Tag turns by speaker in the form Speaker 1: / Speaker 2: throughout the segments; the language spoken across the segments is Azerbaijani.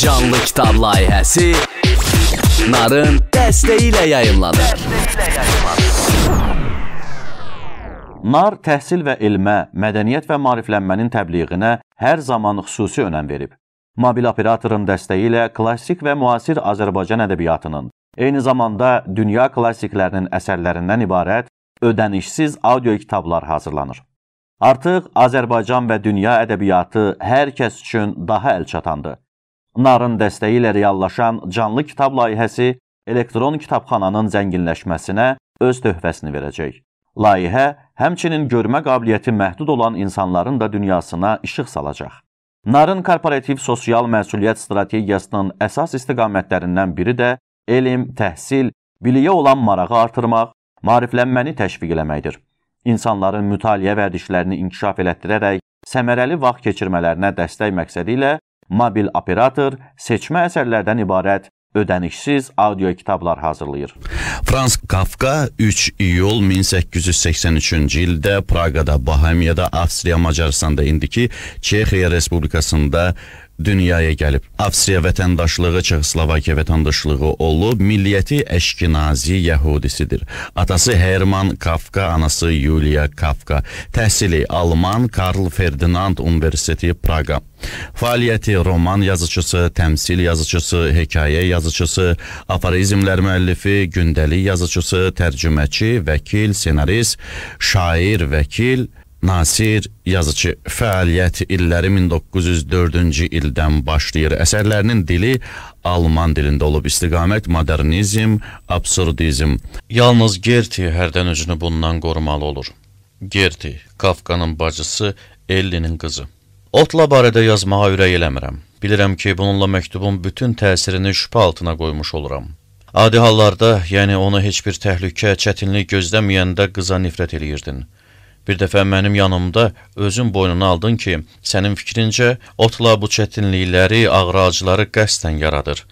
Speaker 1: Canlı Kitab layihəsi Narın dəstəyi ilə yayımlanır. Nar təhsil və elmə, mədəniyyət və maariflənmənin təbliğinə hər zaman xüsusi önəm verib. Mobil operatorun dəstəyi ilə klassik və müasir Azərbaycan ədəbiyyatının, eyni zamanda dünya klassiklərinin əsərlərindən ibarət ödənişsiz audio kitablar hazırlanır. Artıq Azərbaycan və dünya ədəbiyyatı hər kəs üçün daha əlçatandır. Narın dəstəyi ilə reallaşan canlı kitab layihəsi elektron kitabxananın zənginləşməsinə öz töhfəsini verəcək. Layihə həmçinin görmə qabiliyyəti məhdud olan insanların da dünyasına işıq salacaq. Narın korporativ sosial məsuliyyət strategiyasının əsas istiqamətlərindən biri də elm, təhsil, biliyə olan marağı artırmaq, maariflənməni təşviq eləməkdir. İnsanların mütaliə vərdişlərini inkişaf elətdirərək səmərəli vaxt keçirmələrinə dəstək məqsədi ilə mobil operator seçmə əsərlərdən ibarət ödənişsiz audio kitablar hazırlayır. Frans Kafka 3 iyul 1883-cü ildə Praqada, Bohemiyada, Avstriya Macaristanda indiki Çexiya Respublikasında dünyaya gəlib. Avstriya vətəndaşlığı, Çexoslovakiya vətəndaşlığı olub, milliyyəti Əşkinazi yəhudisidir. Atası Herman Kafka, anası Yuliya Kafka. Təhsili Alman Karl Ferdinand Universiteti Praqa. Fəaliyyəti roman yazıçısı, təmsil yazıçısı, hekayə yazıçısı, aforizmlər müəllifi, gündəlik yazıçısı, tərcüməçi, vəkil, senarist, şair, vəkil, Nasir yazıcı fəaliyyət illəri 1904-cü ildən başlayır. Əsərlərinin dili alman dilində olub, istiqamət modernizm, absurdizm. Yalnız Gerti hərdən özünü bundan qorumalı olur. Gerti, Kafkanın bacısı, Ellinin qızı. Otla barədə yazmağa ürək eləmirəm. Bilirəm ki, bununla məktubun bütün təsirini şübhə altına qoymuş oluram. Adi hallarda, yəni ona heç bir təhlükə, çətinlik gözləməyəndə qıza nifrət eləyirdin. Bir dəfə mənim yanımda özün boynuna aldın ki, sənin fikrincə otla bu çətinlikləri, ağrı-acıları qəsdən yaradır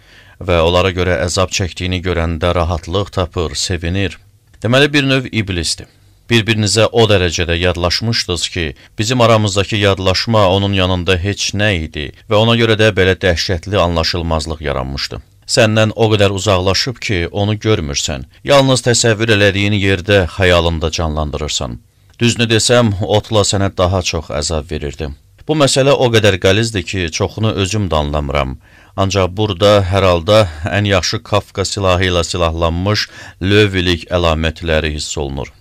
Speaker 1: və onlara görə əzab çəkdiyini görəndə rahatlıq tapır, sevinir. Deməli bir növ iblisdir. Bir-birinizə o dərəcədə yadlaşmışdınız ki, bizim aramızdakı yadlaşma onun yanında heç nə idi və ona görə də belə dəhşətli anlaşılmazlıq yaranmışdı. Səndən o qədər uzaqlaşıb ki, onu görmürsən. Yalnız təsəvvür elədiyin yerdə xəyalında canlandırırsan. Düzünü desəm, otla sənə daha çox əzab verirdim. Bu məsələ o qədər qəlizdir ki, çoxunu özüm də anlamıram. Ancaq burada hər halda ən yaxşı Kafka silahı ilə silahlanmış lövilik əlamətləri hiss olunur.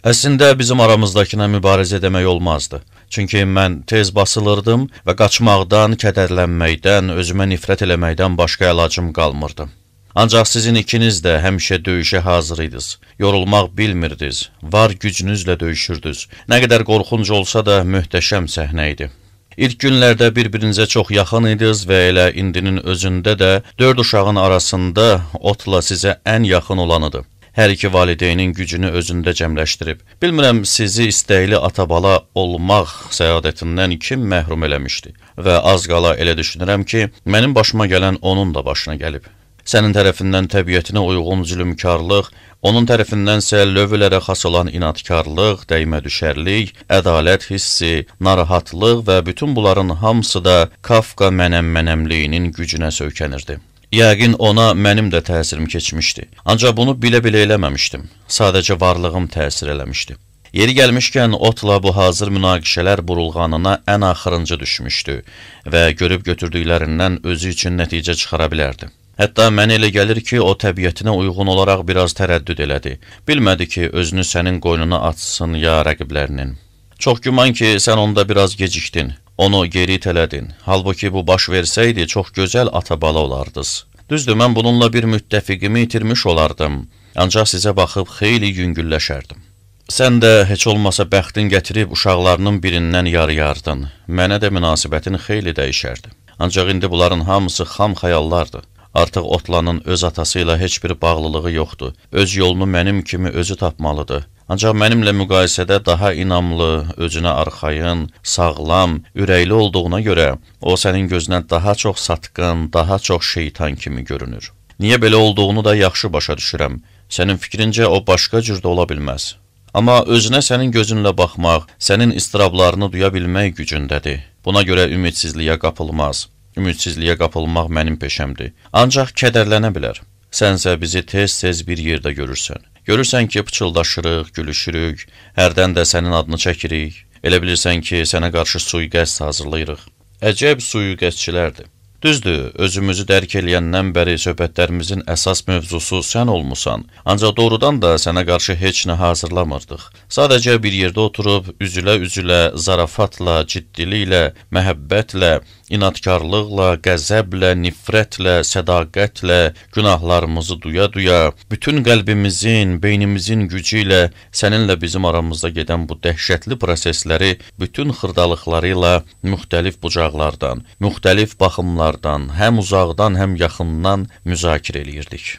Speaker 1: Əslində bizim aramızdakına mübarizə demək olmazdı. Çünki mən tez basılırdım və qaçmaqdan, kədərlənməkdən, özümə nifrət eləməkdən başqa əlacım qalmırdı. Ancaq sizin ikiniz də həmişə döyüşə hazır idiniz. Yorulmaq bilmirdiniz. Var gücünüzlə döyüşürdünüz. Nə qədər qorxunc olsa da möhtəşəm səhnə idi. İlk günlərdə bir-birinizə çox yaxın idiniz və elə indinin özündə də dörd uşağın arasında otla sizə ən yaxın olanıdır. Hər iki valideynin gücünü özündə cəmləşdirib. Bilmirəm sizi istəkli atabala olmaq səadətindən kim məhrum eləmişdi və az qala elə düşünürəm ki, mənim başıma gələn onun da başına gəlib. Sənin tərəfindən təbiətinə uyğun zülmkarlıq, onun tərəfindənsə lövülərə xas olan inadkarlıq, dəymə düşərlik, ədalət hissi, narahatlıq və bütün bunların hamısı da Kafka mənəm-mənəmliyinin gücünə söykənirdi. Yəqin ona mənim də təsirim keçmişdi. Ancaq bunu bilə-bilə eləməmişdim. Sadəcə varlığım təsir eləmişdi. Yeri gəlmişkən otla bu hazır münaqişələr burulğanına ən axırıncı düşmüşdü və görüb götürdüklərindən özü üçün nəticə çıxara bilərdi. Hətta mənə elə gəlir ki, o təbiətinə uyğun olaraq biraz tərəddüd elədi. Bilmədi ki, özünü sənin qoynuna atsın ya rəqiblərinin. Çox güman ki, sən onda biraz gecikdin, onu geri itələdin. Halbuki bu baş versəydi, çox gözəl ata-bala olardız. Düzdür, mən bununla bir müttəfiqimi itirmiş olardım, ancaq sizə baxıb xeyli yüngülləşərdim. Sən də heç olmasa bəxtin gətirib uşaqlarının birindən yarıyardın. Mənə də münasibətin xeyli dəyişərdi. Ancaq indi bunların hamısı xam xəyallardır. Artıq Otlanın öz atası ilə heç bir bağlılığı yoxdur. Öz yolunu mənim kimi özü tapmalıdır. Ancaq mənimlə müqayisədə daha inamlı, özünə arxayın, sağlam, ürəkli olduğuna görə o sənin gözünə daha çox satqın, daha çox şeytan kimi görünür. Niyə belə olduğunu da yaxşı başa düşürəm. Sənin fikrincə o başqa cür də ola bilməz. Amma özünə sənin gözünlə baxmaq, sənin istirablarını duya bilmək gücündədir. Buna görə ümidsizliyə qapılmaz.'' Ümidsizliyə qapılmaq mənim peşəmdir. Ancaq kədərlənə bilər. Sənsə bizi tez-tez bir yerdə görürsən. Görürsən ki, pıçıldaşırıq, gülüşürük, hərdən də sənin adını çəkirik. Elə bilirsən ki, sənə qarşı suiqəst hazırlayırıq. Əcəb suiqəstçilərdir. Düzdür, özümüzü dərk eləyəndən bəri söhbətlərimizin əsas mövzusu sən olmusan, ancaq doğrudan da sənə qarşı heç nə hazırlamırdıq. Sadəcə bir yerdə oturub, üzülə-üzülə, zarafatla, ciddiliklə, məhəbbətlə, inadkarlıqla, qəzəblə, nifrətlə, sədaqətlə günahlarımızı duya-duya, bütün qəlbimizin, beynimizin gücü ilə səninlə bizim aramızda gedən bu dəhşətli prosesləri bütün xırdalıqları ilə müxtəlif bucaqlardan, müxtəlif baxımlardan, həm uzaqdan, həm yaxından müzakirə eləyirdik.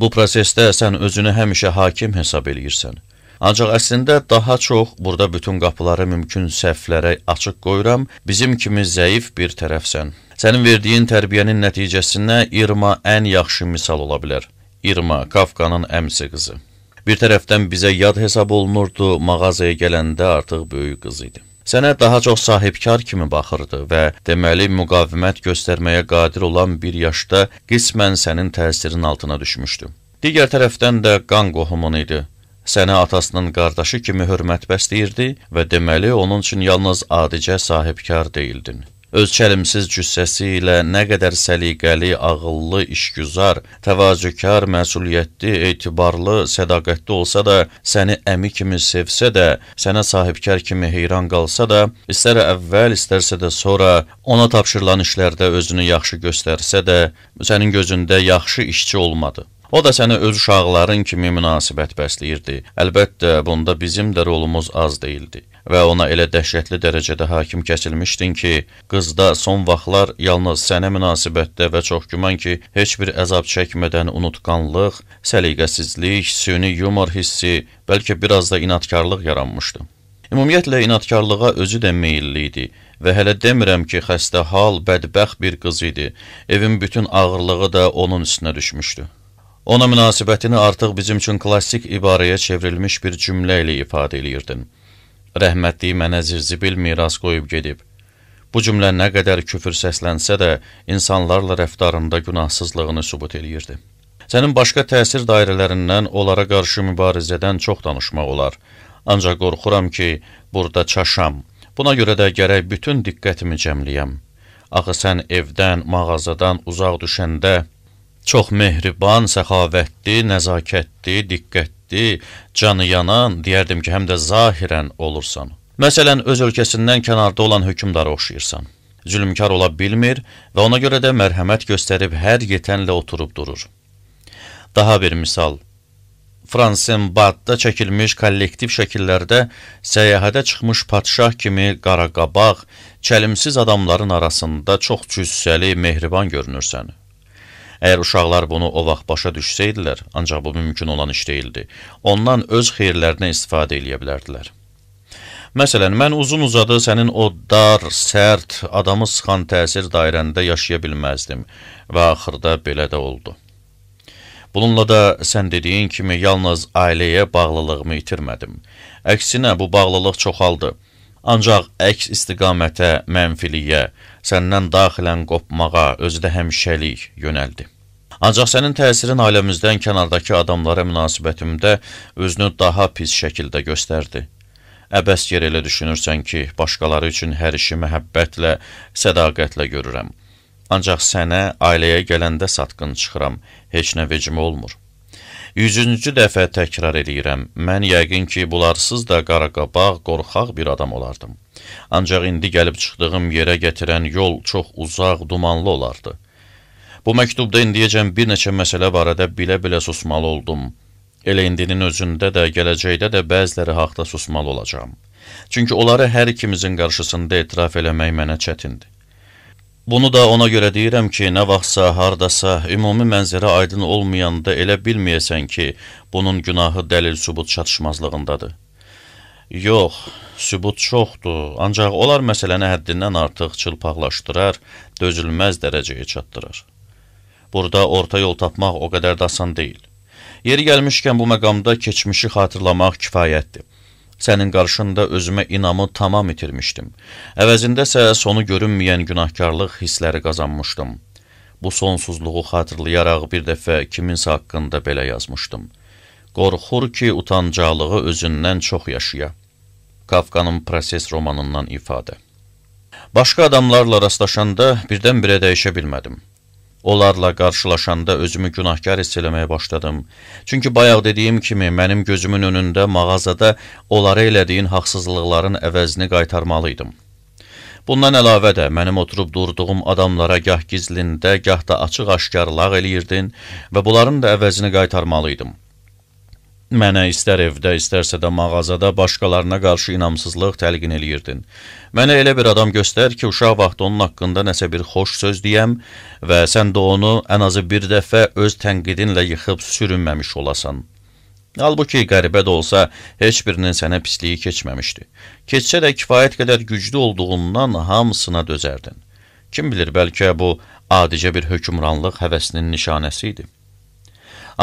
Speaker 1: Bu prosesdə sən özünü həmişə hakim hesab eləyirsən. Ancaq əslində daha çox burada bütün qapıları mümkün səhvlərə açıq qoyuram. Bizim kimi zəif bir tərəfsən. Sənin verdiyin tərbiyənin nəticəsində İrma ən yaxşı misal ola bilər. İrma Kafkanın əmsi qızı. Bir tərəfdən bizə yad hesab olunurdu, mağazaya gələndə artıq böyük qız idi. Sənə daha çox sahibkar kimi baxırdı və deməli müqavimət göstərməyə qadir olan bir yaşda qismən sənin təsirin altına düşmüşdü. Digər tərəfdən də qan qohumun idi sənə atasının qardaşı kimi hörmət bəsləyirdi və deməli onun üçün yalnız adicə sahibkar deyildin. Öz çəlimsiz cüssəsi ilə nə qədər səliqəli, ağıllı, işgüzar, təvazökar, məsuliyyətli, etibarlı, sədaqətli olsa da, səni əmi kimi sevsə də, sənə sahibkar kimi heyran qalsa da, istər əvvəl, istərsə də sonra ona tapşırılan işlərdə özünü yaxşı göstərsə də, sənin gözündə yaxşı işçi olmadı. O da sənə öz uşaqların kimi münasibət bəsləyirdi. Əlbəttə, bunda bizim də rolumuz az değildi və ona elə dəhşətli dərəcədə hakim kəsilmişdin ki, qızda son vaxtlar yalnız sənə münasibətdə və çox güman ki, heç bir əzab çəkmədən unutqanlıq, səliqəsizlik, süni yumor hissi, bəlkə biraz da inadkarlıq yaranmışdı. Ümumiyyətlə, inadkarlığa özü də meyilli idi və hələ demirəm ki, xəstə hal, bədbəxt bir qız idi. Evin bütün ağırlığı da onun üstünə düşmüşdü. Ona münasibətini artıq bizim üçün klassik ibarəyə çevrilmiş bir cümlə ilə ifadə eləyirdin. Rəhmətliyi mənə zirzibil miras qoyub gedib. Bu cümlə nə qədər küfür səslənsə də, insanlarla rəftarında günahsızlığını sübut eləyirdi. Sənin başqa təsir dairələrindən onlara qarşı mübarizədən çox danışmaq olar. Ancaq qorxuram ki, burada çaşam. Buna görə də gərək bütün diqqətimi cəmləyəm. Axı sən evdən, mağazadan uzaq düşəndə Çox mehriban, səxavətli, nəzakətli, diqqətli, canı yanan, deyərdim ki, həm də zahirən olursan. Məsələn, öz ölkəsindən kənarda olan hökmdara oxşayırsan. Zülmkar ola bilmir və ona görə də mərhəmət göstərib hər yetənlə oturub durur. Daha bir misal. Fransenbadda çəkilmiş kollektiv şəkillərdə səyahətə çıxmış patşah kimi qaraqabaq, çəlimsiz adamların arasında çox cüssəli, mehriban görünürsən. Əgər uşaqlar bunu o vaxt başa düşsəydilər, ancaq bu mümkün olan iş deyildi. Ondan öz xeyirlərinə istifadə eləyə bilərdilər. Məsələn, mən uzun-uzadı sənin o dar, sərt, adamı sıxan təsir dairəndə yaşaya bilməzdim və axırda belə də oldu. Bununla da sən dediyin kimi yalnız ailəyə bağlılığımı itirmədim. Əksinə, bu bağlılıq çoxaldı. Ancaq əks istiqamətə, mənfiliyə, səndən daxilən qopmağa, özü də həmişəlik yönəldi. Ancaq sənin təsirin ailəmizdən kənardakı adamlara münasibətimdə özünü daha pis şəkildə göstərdi. Əbəs yer elə düşünürsən ki, başqaları üçün hər işi məhəbbətlə, sədaqətlə görürəm. Ancaq sənə, ailəyə gələndə satqın çıxıram, heç nə vecimə olmur.'' 100-cü dəfə təkrar eləyirəm, mən yəqin ki, bunlarsız da qaraqabaq, qorxaq bir adam olardım. Ancaq indi gəlib çıxdığım yerə gətirən yol çox uzaq, dumanlı olardı. Bu məktubda indiyəcən bir neçə məsələ barədə bilə-bilə susmalı oldum. Elə indinin özündə də, gələcəkdə də bəziləri haqda susmalı olacağam. Çünki onları hər ikimizin qarşısında etiraf eləmək mənə çətindir. Bunu da ona görə deyirəm ki, nə vaxtsa, hardasa, ümumi mənzərə aydın olmayanda elə bilməyəsən ki, bunun günahı dəlil-sübut çatışmazlığındadır. Yox, sübut çoxdur, ancaq onlar məsələni həddindən artıq çılpaqlaşdırar, dözülməz dərəcəyə çatdırır. Burada orta yol tapmaq o qədər də asan deyil. Yeri gəlmişkən bu məqamda keçmişi xatırlamaq kifayətdir. Sənin qarşında özümə inamı tamam itirmişdim. Əvəzindəsə sonu görünməyən günahkarlıq hissləri qazanmışdım. Bu sonsuzluğu xatırlayaraq bir dəfə kiminsə haqqında belə yazmışdım. Qorxur ki, utancaqlığı özündən çox yaşaya. Kafkanın proses romanından ifadə. Başqa adamlarla rastlaşanda birdən-birə dəyişə bilmədim. Onlarla qarşılaşanda özümü günahkar hiss eləməyə başladım. Çünki bayaq dediyim kimi mənim gözümün önündə mağazada onlara elədiyin haqsızlıqların əvəzini qaytarmalıydım. Bundan əlavə də mənim oturub durduğum adamlara gah gizlində, gah da açıq-aşkarlıq eləyirdin və bunların da əvəzini qaytarmalıydım. Mənə istər evdə, istərsə də mağazada başqalarına qarşı inamsızlıq təlqin eləyirdin. Mənə elə bir adam göstər ki, uşaq vaxtı onun haqqında nəsə bir xoş söz deyəm və sən də onu ən azı bir dəfə öz tənqidinlə yıxıb sürünməmiş olasan. Halbuki qəribə də olsa, heç birinin sənə pisliyi keçməmişdi. Keçsə də kifayət qədər güclü olduğundan hamısına dözərdin. Kim bilir, bəlkə bu adicə bir hökumranlıq həvəsinin nişanəsi idi.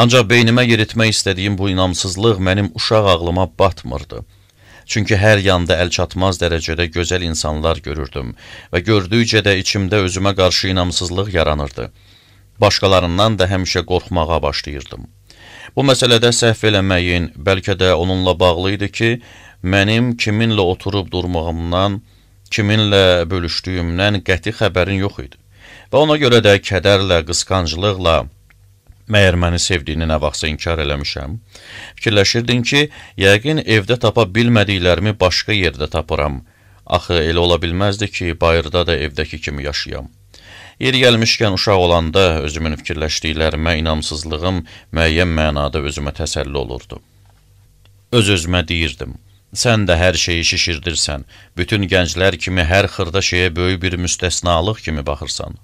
Speaker 1: Ancaq beynimə yeritmək istədiyim bu inamsızlıq mənim uşaq ağlıma batmırdı.'' Çünki hər yanda əl çatmaz dərəcədə gözəl insanlar görürdüm və gördükcə də içimdə özümə qarşı inamsızlıq yaranırdı. Başqalarından da həmişə qorxmağa başlayırdım. Bu məsələdə səhv eləməyin, bəlkə də onunla bağlı idi ki, mənim kiminlə oturub durmağımdan, kiminlə bölüşdüyümdən qəti xəbərin yox idi və ona görə də kədərlə, qıskanclıqla, Məyər məni sevdiyini nə vaxtsa inkar eləmişəm? Fikirləşirdin ki, yəqin evdə tapa bilmədiklərimi başqa yerdə tapıram. Axı elə ola bilməzdi ki, bayırda da evdəki kimi yaşayam. Yeri gəlmişkən uşaq olanda özümün fikirləşdiklərimə inamsızlığım müəyyən mənada özümə təsəlli olurdu. Öz-özümə deyirdim: Sən də hər şeyi şişirdirsən. Bütün gənclər kimi hər xırda şeyə böyük bir müstəsnalıq kimi baxırsan.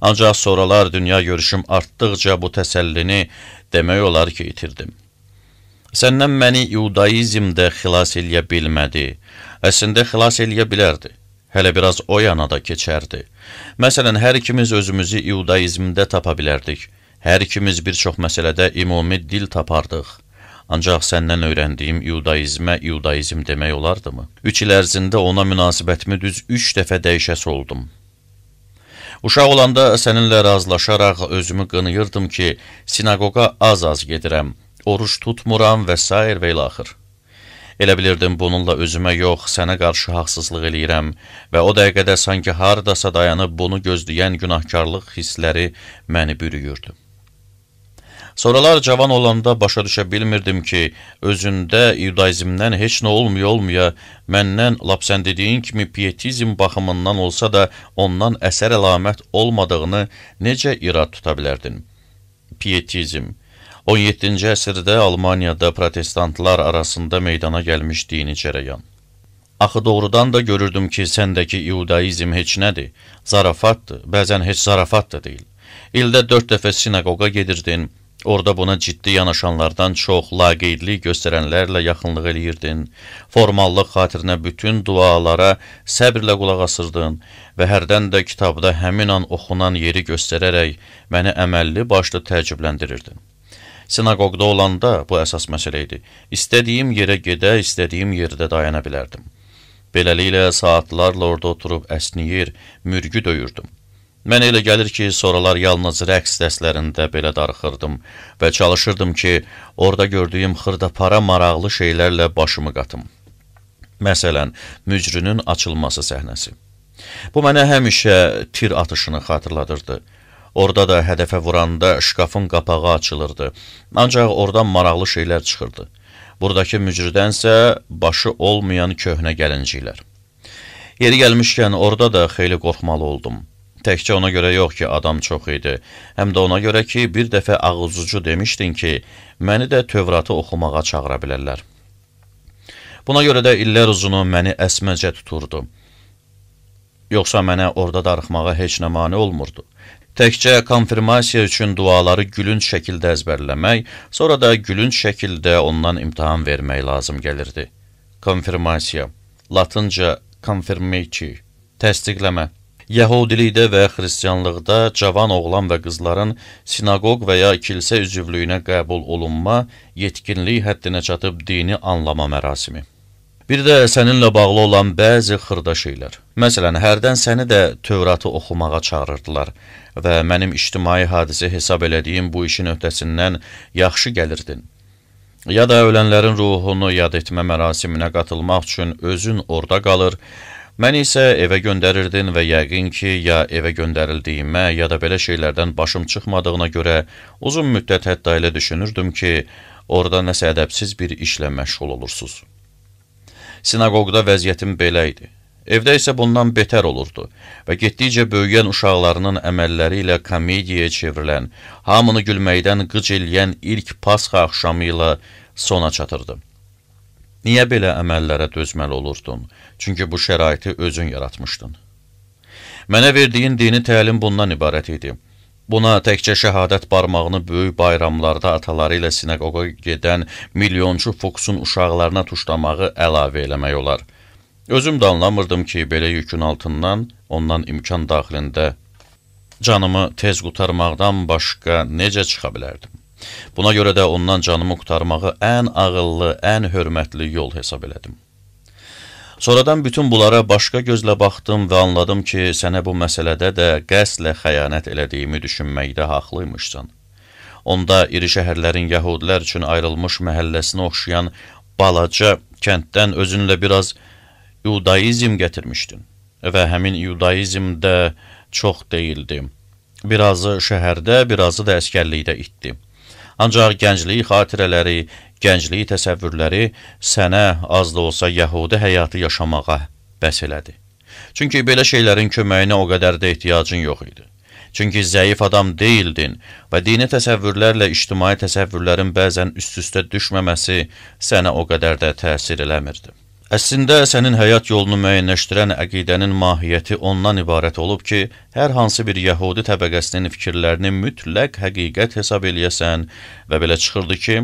Speaker 1: Ancaq sonralar dünya görüşüm artdıqca bu təsəllini demək olar ki, itirdim. Səndən məni yudaizmdə xilas eləyə bilmədi. Əslində xilas eləyə bilərdi. Hələ biraz o yana da keçərdi. Məsələn, hər ikimiz özümüzü yudaizmdə tapa bilərdik. Hər ikimiz bir çox məsələdə ümumi dil tapardıq. Ancaq səndən öyrəndiyim yudaizmə yudaizm demək olardımı? Üç il ərzində ona münasibətimi düz üç dəfə dəyişəsi oldum. Uşaq olanda səninlə razılaşaraq özümü qınıyırdım ki, sinagoqa az-az gedirəm, oruç tutmuram və s. və ilaxır. Elə bilirdim bununla özümə yox, sənə qarşı haqsızlıq eləyirəm və o dəqiqədə sanki haradasa dayanıb bunu gözləyən günahkarlıq hissləri məni bürüyürdü. Sonralar cavan olanda başa düşə bilmirdim ki, özündə yudaizmdən heç nə olmuyor-olmaya, məndən lap sən dediyin kimi piyetizm baxımından olsa da ondan əsər əlamət olmadığını necə irad tuta bilərdin? Piyetizm 17-ci əsrdə Almaniyada protestantlar arasında meydana gəlmiş dini cərəyan. Axı doğrudan da görürdüm ki, səndəki yudaizm heç nədir, zarafatdır, bəzən heç zarafat da deyil. İldə dörd dəfə sinagoga gedirdin, Orada buna ciddi yanaşanlardan çox laqeydlik göstərənlərlə yaxınlıq eləyirdin. Formallıq xatirinə bütün dualara səbirlə qulaq asırdın və hərdən də kitabda həmin an oxunan yeri göstərərək məni əməlli başlı təəccübləndirirdin. Sinagogda olanda bu əsas məsələ idi. İstədiyim yerə gedə, istədiyim yerdə dayana bilərdim. Beləliklə saatlarla orada oturub əsniyir, mürgü döyürdüm. Mən elə gəlir ki, soralar yalnız rəqs dəstlərində belə darıxırdım və çalışırdım ki, orada gördüyüm xırdapara maraqlı şeylərlə başımı qatım. Məsələn, mücrünün açılması səhnəsi. Bu mənə həmişə tir atışını xatırladırdı. Orada da hədəfə vuranda şkafın qapağı açılırdı. Ancaq oradan maraqlı şeylər çıxırdı. Buradakı mücrüdənsə başı olmayan köhnə gəlinciklər. Yeri gəlmişkən orada da xeyli qorxmalı oldum. Təkcə ona görə yox ki, adam çox idi, həm də ona görə ki, bir dəfə ağuzucu demişdin ki, məni də Tövratı oxumağa çağıra bilərlər. Buna görə də illər uzunu məni əsməcə tuturdu. Yoxsa mənə orada darıxmağa heç nə mani olmurdu. Təkcə konfirmasiya üçün duaları gülünc şəkildə əzbərləmək, sonra da gülünc şəkildə ondan imtihan vermək lazım gəlirdi. Konfirmasiya, latınca confirmici, təsdiqləmə. Yəhudilikdə və xristianlıqda cavan oğlan və qızların sinagog və ya kilsə üzvlüyünə qəbul olunma, yetkinlik həddinə çatıb dini anlama mərasimi. Bir də səninlə bağlı olan bəzi xırda şeylər. Məsələn, hərdən səni də Tövratı oxumağa çağırırdılar və mənim ictimai hadisə hesab elədiyim bu işin öhdəsindən yaxşı gəlirdin. Ya da ölənlərin ruhunu yad etmə mərasiminə qatılmaq üçün özün orada qalır Məni isə evə göndərirdin və yəqin ki, ya evə göndərildiyimə, ya da belə şeylərdən başım çıxmadığına görə uzun müddət hətta elə düşünürdüm ki, orada nəsə ədəbsiz bir işlə məşğul olursuz. Sinagogda vəziyyətim belə idi. Evdə isə bundan betər olurdu və getdikcə böyüyən uşaqlarının əməlləri ilə komediyaya çevrilən, hamını gülməkdən qıc eləyən ilk pasxa axşamı ilə sona çatırdım. Niyə belə əməllərə dözməli olurdun? Çünki bu şəraiti özün yaratmışdın. Mənə verdiyin dini təlim bundan ibarət idi. Buna təkcə şəhadət barmağını böyük bayramlarda ataları ilə sinaqoqa gedən milyoncu Foksun uşaqlarına tuşlamağı əlavə eləmək olar. Özüm də anlamırdım ki, belə yükün altından, ondan imkan daxilində canımı tez qutarmaqdan başqa necə çıxa bilərdim? Buna görə də ondan canımı qurtarmağı ən ağıllı, ən hörmətli yol hesab elədim. Sonradan bütün bunlara başqa gözlə baxdım və anladım ki, sənə bu məsələdə də qəslə xəyanət elədiyimi düşünməkdə haqlıymışsan. Onda iri şəhərlərin yəhudlər üçün ayrılmış məhəlləsinə oxşayan balaca kənddən özünlə biraz yudaizm gətirmişdin və həmin yudaizm də çox deyildi. Birazı şəhərdə, birazı da əskərlikdə itdi. Ancaq gəncliyi xatirələri, gəncliyi təsəvvürləri sənə az da olsa yəhudi həyatı yaşamağa bəs elədi. Çünki belə şeylərin köməyinə o qədər də ehtiyacın yox idi. Çünki zəif adam deyildin və dini təsəvvürlərlə ictimai təsəvvürlərin bəzən üst-üstə düşməməsi sənə o qədər də təsir eləmirdi. Əslində sənin həyat yolunu müəyyənləşdirən əqidənin mahiyyəti ondan ibarət olub ki, hər hansı bir yəhudi təbəqəsinin fikirlərini mütləq həqiqət hesab eləyəsən və belə çıxırdı ki,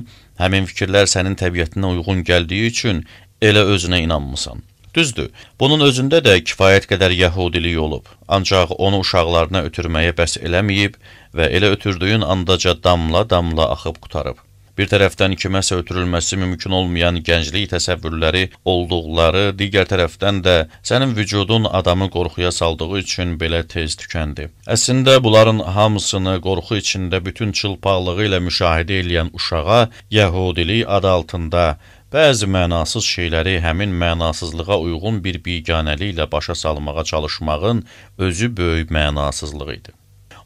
Speaker 1: həmin fikirlər sənin təbiətinə uyğun gəldiyi üçün elə özünə inanmısan. Düzdür, bunun özündə də kifayət qədər yəhudilik olub, ancaq onu uşaqlarına ötürməyə bəs eləməyib və elə ötürdüyün andaca damla-damla axıb qutarıb. Bir tərəfdən kiməsə ötürülməsi mümkün olmayan gənclik təsəvvürləri olduqları, digər tərəfdən də sənin vücudun adamı qorxuya saldığı üçün belə tez tükəndi. Əslində bunların hamısını qorxu içində bütün çılpaqlığı ilə müşahidə edən uşağa yəhudilik adı altında bəzi mənasız şeyləri həmin mənasızlığa uyğun bir biganəlik ilə başa salmağa çalışmağın özü böyük mənasızlığı idi.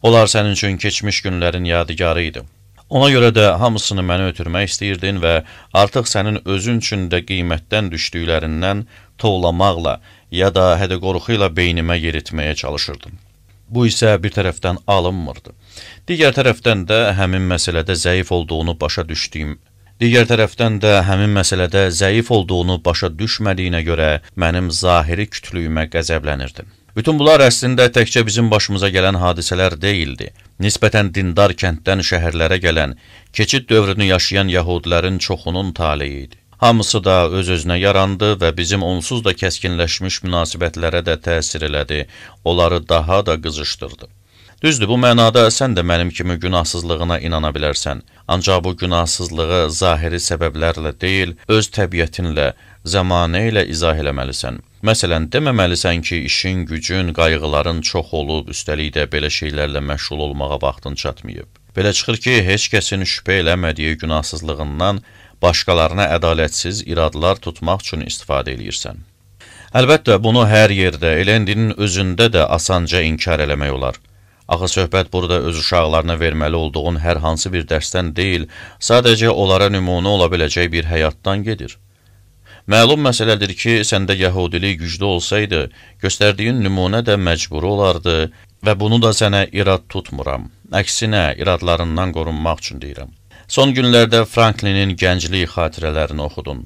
Speaker 1: Onlar sənin üçün keçmiş günlərin yadigarı idi. Ona görə də hamısını mənə ötürmək istəyirdin və artıq sənin özün üçün də qiymətdən düşdüklərindən tovlamaqla ya da hədə-qorxu ilə beynimə yeritməyə çalışırdım. Bu isə bir tərəfdən alınmırdı. Digər tərəfdən də həmin məsələdə zəif olduğunu başa düşdüyüm Digər tərəfdən də həmin məsələdə zəif olduğunu başa düşmədiyinə görə mənim zahiri kütlüyümə qəzəblənirdim. Bütün bunlar əslində təkcə bizim başımıza gələn hadisələr deyildi. Nisbətən dindar kənddən şəhərlərə gələn, keçid dövrünü yaşayan yəhudilərin çoxunun taleyi idi. Hamısı da öz-özünə yarandı və bizim onsuz da kəskinləşmiş münasibətlərə də təsir elədi, onları daha da qızışdırdı. Düzdür, bu mənada sən də mənim kimi günahsızlığına inana bilərsən, ancaq bu günahsızlığı zahiri səbəblərlə deyil, öz təbiətinlə, zəmanə ilə izah eləməlisən. Məsələn, deməməlisən ki, işin, gücün, qayğıların çox olub, üstəlik də belə şeylərlə məşğul olmağa vaxtın çatmayıb. Belə çıxır ki, heç kəsin şübhə eləmədiyi günahsızlığından başqalarına ədalətsiz iradlar tutmaq üçün istifadə eləyirsən. Əlbəttə, bunu hər yerdə, elə indinin özündə də asanca inkar eləmək olar. Axı söhbət burada öz uşaqlarına verməli olduğun hər hansı bir dərsdən deyil, sadəcə onlara nümunə ola biləcək bir həyatdan gedir. Məlum məsələdir ki, səndə yəhudilik güclü olsaydı, göstərdiyin nümunə də məcburi olardı və bunu da sənə irad tutmuram. Əksinə, iradlarından qorunmaq üçün deyirəm. Son günlərdə Franklinin gənclik xatirələrini oxudum.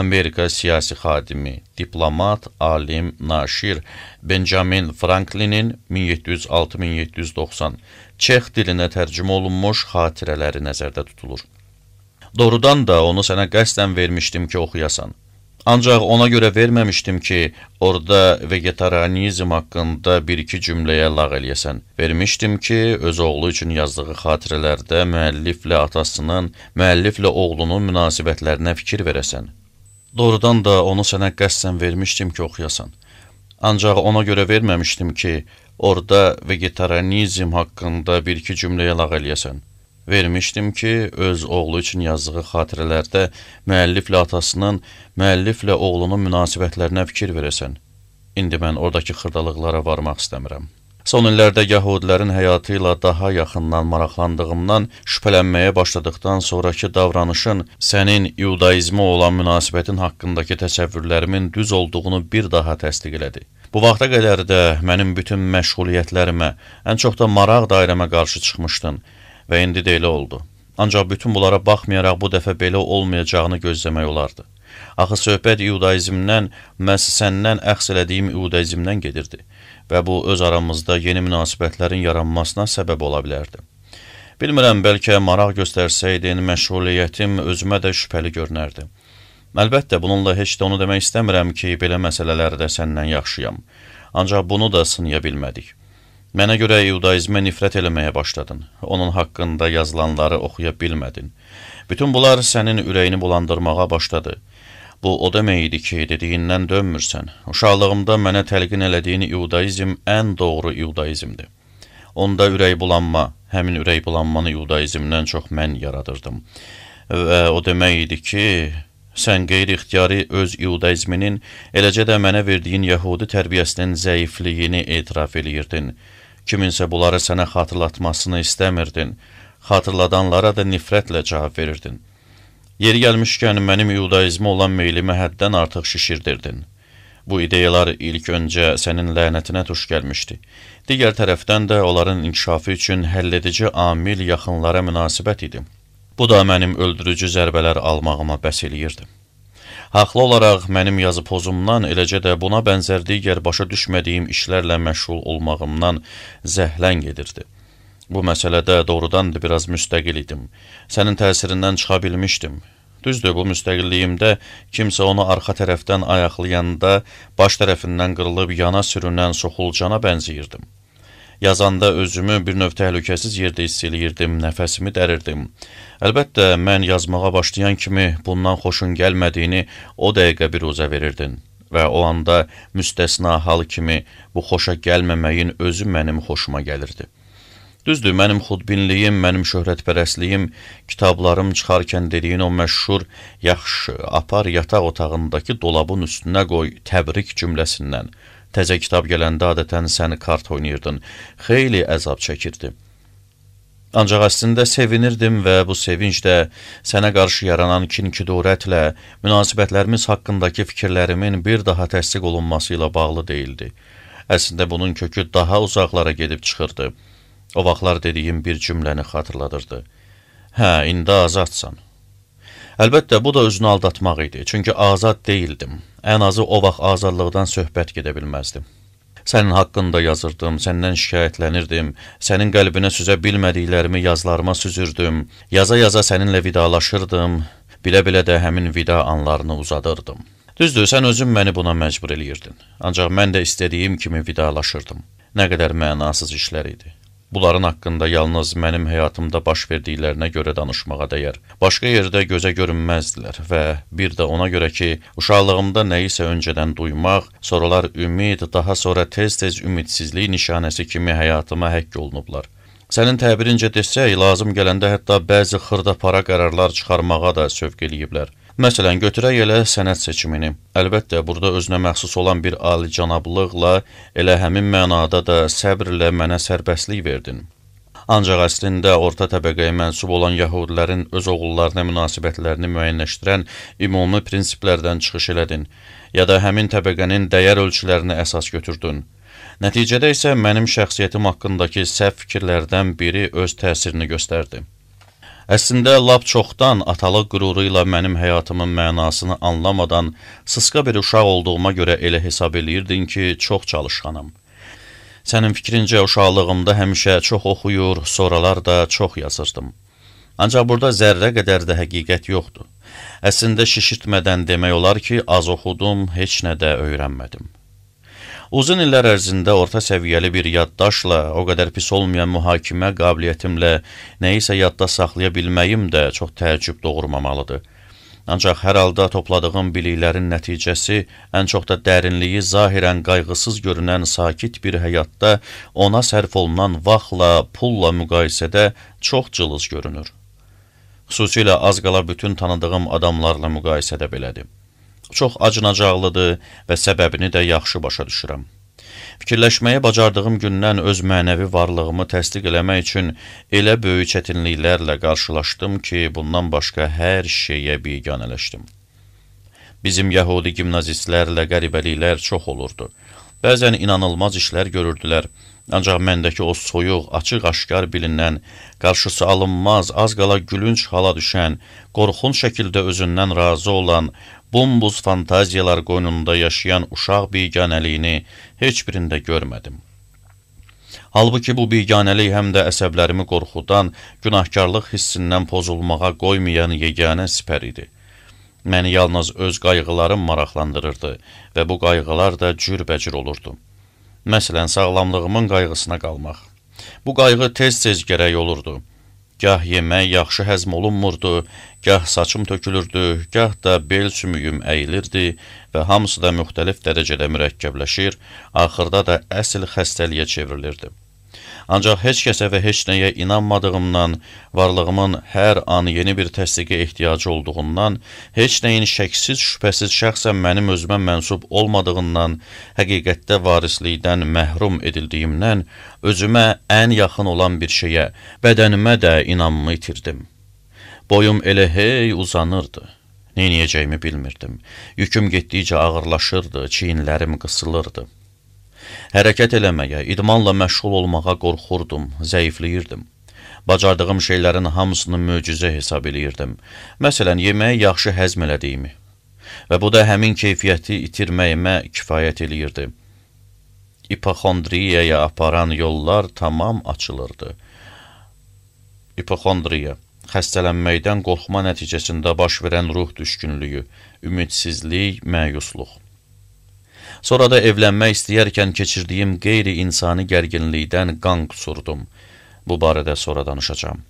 Speaker 1: Amerika siyasi xadimi, diplomat, alim, naşir Benjamin Franklinin 1706-1790 çex dilinə tərcümə olunmuş xatirələri nəzərdə tutulur. Doğrudan da onu sənə qəsdən vermişdim ki, oxuyasan. Ancaq ona görə verməmişdim ki, orada vegetarianizm haqqında bir-iki cümləyə lağ eləyəsən. Vermişdim ki, öz oğlu üçün yazdığı xatirələrdə müəlliflə atasının, müəlliflə oğlunun münasibətlərinə fikir verəsən. Doğrudan da onu sənə qəsdən vermişdim ki, oxuyasan. Ancaq ona görə verməmişdim ki, orada vegetarianizm haqqında bir-iki cümləyə lağ eləyəsən vermişdim ki, öz oğlu üçün yazdığı xatirələrdə müəlliflə atasının, müəlliflə oğlunun münasibətlərinə fikir verəsən. İndi mən oradakı xırdalıqlara varmaq istəmirəm. Son illərdə yəhudilərin həyatı ilə daha yaxından maraqlandığımdan şübhələnməyə başladıqdan sonrakı davranışın sənin yudaizmə olan münasibətin haqqındakı təsəvvürlərimin düz olduğunu bir daha təsdiq elədi. Bu vaxta qədər də mənim bütün məşğuliyyətlərimə, ən çox da maraq dairəmə qarşı çıxmışdın. Və indi də elə oldu. Ancaq bütün bunlara baxmayaraq bu dəfə belə olmayacağını gözləmək olardı. Axı söhbət iudaizmdən, məhz səndən əxs elədiyim iudaizmdən gedirdi və bu öz aramızda yeni münasibətlərin yaranmasına səbəb ola bilərdi. Bilmirəm, bəlkə maraq göstərsəydin, məşğuliyyətim özümə də şübhəli görünərdi. Əlbəttə, bununla heç də onu demək istəmirəm ki, belə məsələlərdə səndən yaxşıyam. Ancaq bunu da sınaya bilmədik. Mənə görə yudaizmə nifrət eləməyə başladın. Onun haqqında yazılanları oxuya bilmədin. Bütün bunlar sənin ürəyini bulandırmağa başladı. Bu o demək idi ki, dediyindən dönmürsən. Uşaqlığımda mənə təlqin elədiyin yudaizm ən doğru yudaizmdir. Onda ürək bulanma, həmin ürək bulanmanı yudaizmdən çox mən yaradırdım. Və o demək idi ki, Sən qeyri-ixtiyari öz yudaizminin, eləcə də mənə verdiyin yəhudi tərbiyəsinin zəifliyini etiraf eləyirdin. Kiminsə bunları sənə xatırlatmasını istəmirdin. Xatırladanlara da nifrətlə cavab verirdin. Yeri gəlmişkən mənim yudaizmə olan meylimi həddən artıq şişirdirdin. Bu ideyalar ilk öncə sənin lənətinə tuş gəlmişdi. Digər tərəfdən də onların inkişafı üçün həlledici amil yaxınlara münasibət idi. Bu da mənim öldürücü zərbələr almağıma bəs eləyirdi. Haqlı olaraq mənim yazı pozumdan, eləcə də buna bənzər digər başa düşmədiyim işlərlə məşğul olmağımdan zəhlən gedirdi. Bu məsələdə doğrudan da biraz müstəqil idim. Sənin təsirindən çıxa bilmişdim. Düzdür, bu müstəqilliyimdə kimsə onu arxa tərəfdən ayaqlayanda baş tərəfindən qırılıb yana sürünən soxulcana bənzəyirdim. Yazanda özümü bir növ təhlükəsiz yerdə hiss eləyirdim, nəfəsimi dərirdim. Əlbəttə, mən yazmağa başlayan kimi bundan xoşun gəlmədiyini o dəqiqə bir uza verirdin və o anda müstəsna hal kimi bu xoşa gəlməməyin özü mənim xoşuma gəlirdi. Düzdür, mənim xudbinliyim, mənim şöhrətpərəsliyim, kitablarım çıxarkən dediyin o məşhur yaxşı, apar yataq otağındakı dolabın üstünə qoy təbrik cümləsindən – Təzə kitab gələndə adətən səni kart oynayırdın. Xeyli əzab çəkirdi. Ancaq əslində sevinirdim və bu sevinc də sənə qarşı yaranan kin-kudurətlə münasibətlərimiz haqqındakı fikirlərimin bir daha təsdiq olunması ilə bağlı deyildi. Əslində bunun kökü daha uzaqlara gedib çıxırdı. O vaxtlar dediyim bir cümləni xatırladırdı. Hə, indi azadsan. Əlbəttə, bu da özünü aldatmaq idi, çünki azad deyildim. Ən azı o vaxt azadlıqdan söhbət gedə bilməzdim. Sənin haqqında yazırdım, səndən şikayətlənirdim, sənin qəlbinə süzə bilmədiklərimi yazlarıma süzürdüm, yaza-yaza səninlə vidalaşırdım, bilə-bilə də həmin vida anlarını uzadırdım. Düzdür, sən özün məni buna məcbur eləyirdin, ancaq mən də istədiyim kimi vidalaşırdım. Nə qədər mənasız işlər idi. Bunların haqqında yalnız mənim həyatımda baş verdiklərinə görə danışmağa dəyər. Başqa yerdə gözə görünməzdilər və bir də ona görə ki, uşaqlığımda nəyisə öncədən duymaq, sonralar ümid, daha sonra tez-tez ümidsizlik nişanəsi kimi həyatıma həkk olunublar. Sənin təbirincə desək, lazım gələndə hətta bəzi xırda para qərarlar çıxarmağa da sövq eləyiblər. Məsələn, götürək elə sənət seçimini. Əlbəttə, burada özünə məxsus olan bir alicənablıqla elə həmin mənada da səbrlə mənə sərbəstlik verdin. Ancaq əslində orta təbəqəyə mənsub olan yəhudilərin öz oğullarına münasibətlərini müəyyənləşdirən ümumi prinsiplərdən çıxış elədin ya da həmin təbəqənin dəyər ölçülərini əsas götürdün. Nəticədə isə mənim şəxsiyyətim haqqındakı səhv fikirlərdən biri öz təsirini göstərdi. Əslində, lap çoxdan atalıq qüruru ilə mənim həyatımın mənasını anlamadan sıska bir uşaq olduğuma görə elə hesab eləyirdin ki, çox çalışqanım. Sənin fikrincə, uşaqlığımda həmişə çox oxuyur, soralar da çox yazırdım. Ancaq burada zərrə qədər də həqiqət yoxdur. Əslində, şişirtmədən demək olar ki, az oxudum, heç nə də öyrənmədim. Uzun illər ərzində orta səviyyəli bir yaddaşla, o qədər pis olmayan mühakimə qabiliyyətimlə nə isə yadda saxlaya bilməyim də çox təəccüb doğurmamalıdır. Ancaq hər halda topladığım biliklərin nəticəsi ən çox da dərinliyi zahirən qayğısız görünən sakit bir həyatda ona sərf olunan vaxtla, pulla müqayisədə çox cılız görünür. Xüsusilə az qala bütün tanıdığım adamlarla müqayisədə belədir çox acınacaqlıdır və səbəbini də yaxşı başa düşürəm. Fikirləşməyə bacardığım gündən öz mənəvi varlığımı təsdiq eləmək üçün elə böyük çətinliklərlə qarşılaşdım ki, bundan başqa hər şeyə biganələşdim. Bizim yəhudi gimnazistlərlə qəribəliklər çox olurdu. Bəzən inanılmaz işlər görürdülər, ancaq məndəki o soyuq, açıq-aşkar bilinən, qarşısı alınmaz, az qala gülünç hala düşən, qorxun şəkildə özündən razı olan, bombuz fantaziyalar qoynunda yaşayan uşaq biganəliyini heç birində görmədim. Halbuki bu biganəlik həm də əsəblərimi qorxudan, günahkarlıq hissindən pozulmağa qoymayan yeganə sipər idi. Məni yalnız öz qayğılarım maraqlandırırdı və bu qayğılar da cürbəcür olurdu. Məsələn, sağlamlığımın qayğısına qalmaq. Bu qayğı tez-tez gərək olurdu. Gah yemək yaxşı həzm olunmurdu, gah saçım tökülürdü, gah da bel sümüyüm əyilirdi və hamısı da müxtəlif dərəcədə mürəkkəbləşir, axırda da əsl xəstəliyə çevrilirdi. Ancaq heç kəsə və heç nəyə inanmadığımdan, varlığımın hər an yeni bir təsdiqə ehtiyacı olduğundan, heç nəyin şəksiz, şübhəsiz şəxsən mənim özümə mənsub olmadığından, həqiqətdə varislikdən məhrum edildiyimdən, özümə ən yaxın olan bir şeyə, bədənimə də inamımı itirdim. Boyum elə hey uzanırdı. Neyniyəcəyimi bilmirdim. Yüküm getdikcə ağırlaşırdı, çiyinlərim qısılırdı. Hərəkət eləməyə, idmanla məşğul olmağa qorxurdum, zəifləyirdim. Bacardığım şeylərin hamısını möcüzə hesab eləyirdim. Məsələn, yeməyi yaxşı həzm elədiyimi. Və bu da həmin keyfiyyəti itirməyimə kifayət eləyirdi. İpoxondriyaya aparan yollar tamam açılırdı. İpoxondriya xəstələnməkdən qorxma nəticəsində baş verən ruh düşkünlüyü, ümidsizlik, məyusluq. Sonra da evlənmək istəyərkən keçirdiyim qeyri-insani gərginlikdən qan qusurdum. Bu barədə sonra danışacağam.